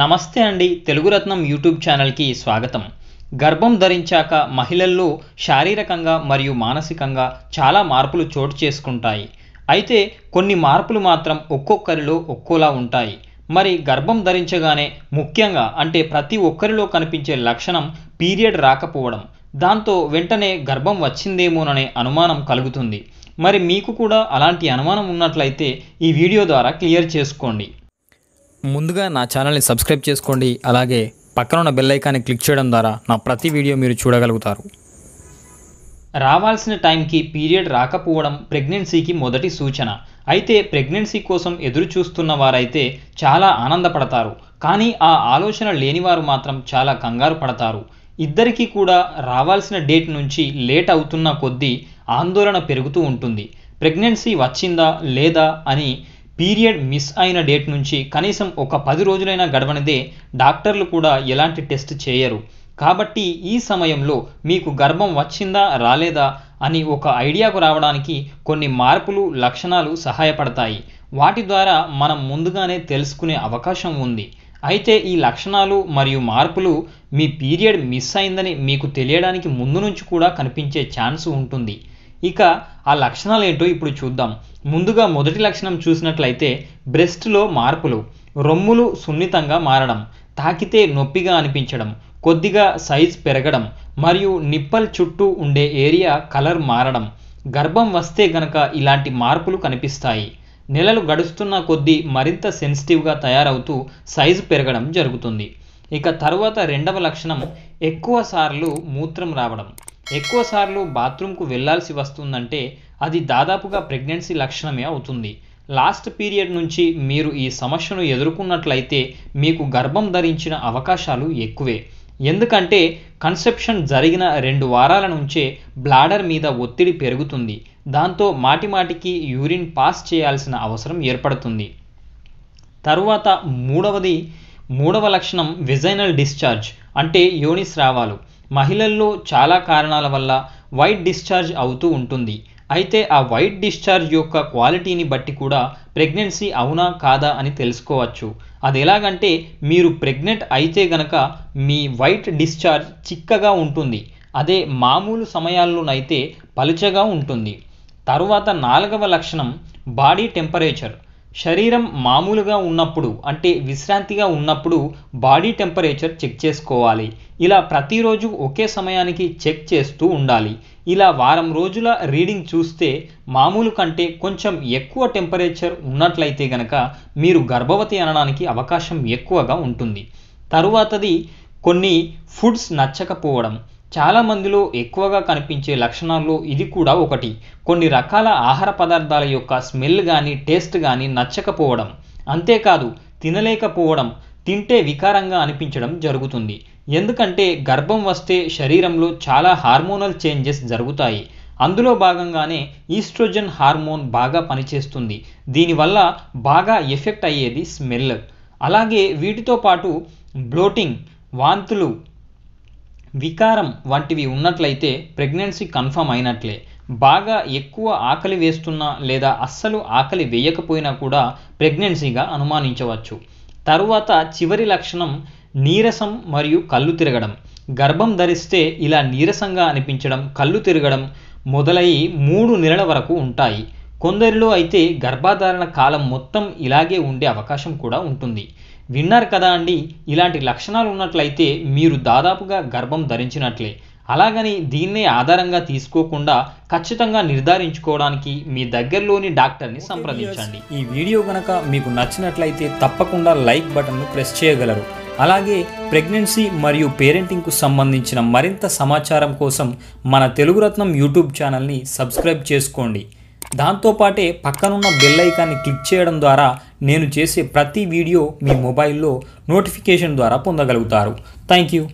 నమస్తే అండి తెలుగు రత్నం యూట్యూబ్ ఛానల్కి స్వాగతం గర్భం ధరించాక మహిళల్లో శారీరకంగా మరియు మానసికంగా చాలా మార్పులు చోటు చేసుకుంటాయి అయితే కొన్ని మార్పులు మాత్రం ఒక్కొక్కరిలో ఒక్కోలా ఉంటాయి మరి గర్భం ధరించగానే ముఖ్యంగా అంటే ప్రతి ఒక్కరిలో కనిపించే లక్షణం పీరియడ్ రాకపోవడం దాంతో వెంటనే గర్భం వచ్చిందేమోననే అనుమానం కలుగుతుంది మరి మీకు కూడా అలాంటి అనుమానం ఉన్నట్లయితే ఈ వీడియో ద్వారా క్లియర్ చేసుకోండి ముందుగా నా ఛానల్ని సబ్స్క్రైబ్ చేసుకోండి అలాగే పక్కన ఉన్న బెల్లైకాన్ని క్లిక్ చేయడం ద్వారా నా ప్రతి వీడియో మీరు చూడగలుగుతారు రావాల్సిన టైంకి పీరియడ్ రాకపోవడం ప్రెగ్నెన్సీకి మొదటి సూచన అయితే ప్రెగ్నెన్సీ కోసం ఎదురు చూస్తున్న వారైతే చాలా ఆనందపడతారు కానీ ఆ ఆలోచన లేనివారు మాత్రం చాలా కంగారు పడతారు ఇద్దరికీ కూడా రావాల్సిన డేట్ నుంచి లేట్ అవుతున్న కొద్దీ ఆందోళన పెరుగుతూ ఉంటుంది ప్రెగ్నెన్సీ వచ్చిందా లేదా అని పీరియడ్ మిస్ అయిన డేట్ నుంచి కనీసం ఒక పది రోజులైనా గడవనిదే డాక్టర్లు కూడా ఎలాంటి టెస్ట్ చేయరు కాబట్టి ఈ సమయంలో మీకు గర్భం వచ్చిందా రాలేదా అని ఒక ఐడియాకు రావడానికి కొన్ని మార్పులు లక్షణాలు సహాయపడతాయి వాటి ద్వారా మనం ముందుగానే తెలుసుకునే అవకాశం ఉంది అయితే ఈ లక్షణాలు మరియు మార్పులు మీ పీరియడ్ మిస్ అయిందని మీకు తెలియడానికి ముందు నుంచి కూడా కనిపించే ఛాన్స్ ఉంటుంది ఇక ఆ లక్షణాలు ఏంటో ఇప్పుడు చూద్దాం ముందుగా మొదటి లక్షణం చూసినట్లయితే బ్రెస్ట్లో మార్పులు రొమ్ములు సున్నితంగా మారడం తాకితే నొప్పిగా అనిపించడం కొద్దిగా సైజ్ పెరగడం మరియు నిప్పల్ చుట్టూ ఉండే ఏరియా కలర్ మారడం గర్భం వస్తే గనక ఇలాంటి మార్పులు కనిపిస్తాయి నెలలు గడుస్తున్న కొద్దీ మరింత సెన్సిటివ్గా తయారవుతూ సైజు పెరగడం జరుగుతుంది ఇక తర్వాత రెండవ లక్షణం ఎక్కువ సార్లు మూత్రం రావడం ఎక్కువసార్లు బాత్రూమ్కు వెళ్లాల్సి వస్తుందంటే అది దాదాపుగా ప్రెగ్నెన్సీ లక్షణమే అవుతుంది లాస్ట్ పీరియడ్ నుంచి మీరు ఈ సమస్యను ఎదుర్కొన్నట్లయితే మీకు గర్భం ధరించిన అవకాశాలు ఎక్కువే ఎందుకంటే కన్సెప్షన్ జరిగిన రెండు వారాల నుంచే బ్లాడర్ మీద ఒత్తిడి పెరుగుతుంది దాంతో మాటిమాటికి యూరిన్ పాస్ చేయాల్సిన అవసరం ఏర్పడుతుంది తరువాత మూడవది మూడవ లక్షణం విజైనల్ డిశ్చార్జ్ అంటే యోనిస్రావాలు మహిళల్లో చాలా కారణాల వల్ల వైట్ డిశ్చార్జ్ అవుతూ ఉంటుంది అయితే ఆ వైట్ డిశ్చార్జ్ యొక్క క్వాలిటీని బట్టి కూడా ప్రెగ్నెన్సీ అవునా కాదా అని తెలుసుకోవచ్చు అది ఎలాగంటే మీరు ప్రెగ్నెంట్ అయితే గనక మీ వైట్ డిశ్చార్జ్ చిక్కగా ఉంటుంది అదే మామూలు సమయాల్లోనైతే పలుచగా ఉంటుంది తరువాత నాలుగవ లక్షణం బాడీ టెంపరేచర్ శరీరం మామూలుగా ఉన్నప్పుడు అంటే విశ్రాంతిగా ఉన్నప్పుడు బాడీ టెంపరేచర్ చెక్ చేసుకోవాలి ఇలా ప్రతిరోజు ఒకే సమయానికి చెక్ చేస్తూ ఉండాలి ఇలా వారం రోజుల రీడింగ్ చూస్తే మామూలు కంటే కొంచెం ఎక్కువ టెంపరేచర్ ఉన్నట్లయితే గనక మీరు గర్భవతి అనడానికి అవకాశం ఎక్కువగా ఉంటుంది తరువాతది కొన్ని ఫుడ్స్ నచ్చకపోవడం చాలా మందిలో ఎక్కువగా కనిపించే లక్షణాల్లో ఇది కూడా ఒకటి కొన్ని రకాల ఆహార పదార్థాల యొక్క స్మెల్ కానీ టేస్ట్ కానీ నచ్చకపోవడం అంతేకాదు తినలేకపోవడం తింటే వికారంగా అనిపించడం జరుగుతుంది ఎందుకంటే గర్భం వస్తే శరీరంలో చాలా హార్మోనల్ చేంజెస్ జరుగుతాయి అందులో భాగంగానే ఈస్ట్రోజన్ హార్మోన్ బాగా పనిచేస్తుంది దీనివల్ల బాగా ఎఫెక్ట్ అయ్యేది స్మెల్ అలాగే వీటితో పాటు బ్లోటింగ్ వాంతులు వికారం వంటివి ఉన్నట్లయితే ప్రెగ్నెన్సీ కన్ఫర్మ్ అయినట్లే బాగా ఎక్కువ ఆకలి వేస్తున్నా లేదా అస్సలు ఆకలి వేయకపోయినా కూడా ప్రెగ్నెన్సీగా అనుమానించవచ్చు తరువాత చివరి లక్షణం నీరసం మరియు కళ్ళు తిరగడం గర్భం ధరిస్తే ఇలా నీరసంగా అనిపించడం కళ్ళు తిరగడం మొదలయ్యి మూడు నెలల వరకు ఉంటాయి కొందరిలో అయితే గర్భాధారణ కాలం మొత్తం ఇలాగే ఉండే అవకాశం కూడా ఉంటుంది విన్నారు కదా అండి ఇలాంటి లక్షణాలు ఉన్నట్లయితే మీరు దాదాపుగా గర్భం ధరించినట్లే అలాగని దీన్నే ఆధారంగా తీసుకోకుండా ఖచ్చితంగా నిర్ధారించుకోవడానికి మీ దగ్గరలోని డాక్టర్ని సంప్రదించండి ఈ వీడియో కనుక మీకు నచ్చినట్లయితే తప్పకుండా లైక్ బటన్ను ప్రెస్ చేయగలరు అలాగే ప్రెగ్నెన్సీ మరియు పేరెంటింగ్కు సంబంధించిన మరింత సమాచారం కోసం మన తెలుగు రత్నం యూట్యూబ్ ఛానల్ని సబ్స్క్రైబ్ చేసుకోండి దాంతోపాటే పక్కనున్న బెల్ ఐకాన్ని క్లిక్ చేయడం ద్వారా నేను చేసే ప్రతి వీడియో మీ మొబైల్లో నోటిఫికేషన్ ద్వారా పొందగలుగుతారు థ్యాంక్ యూ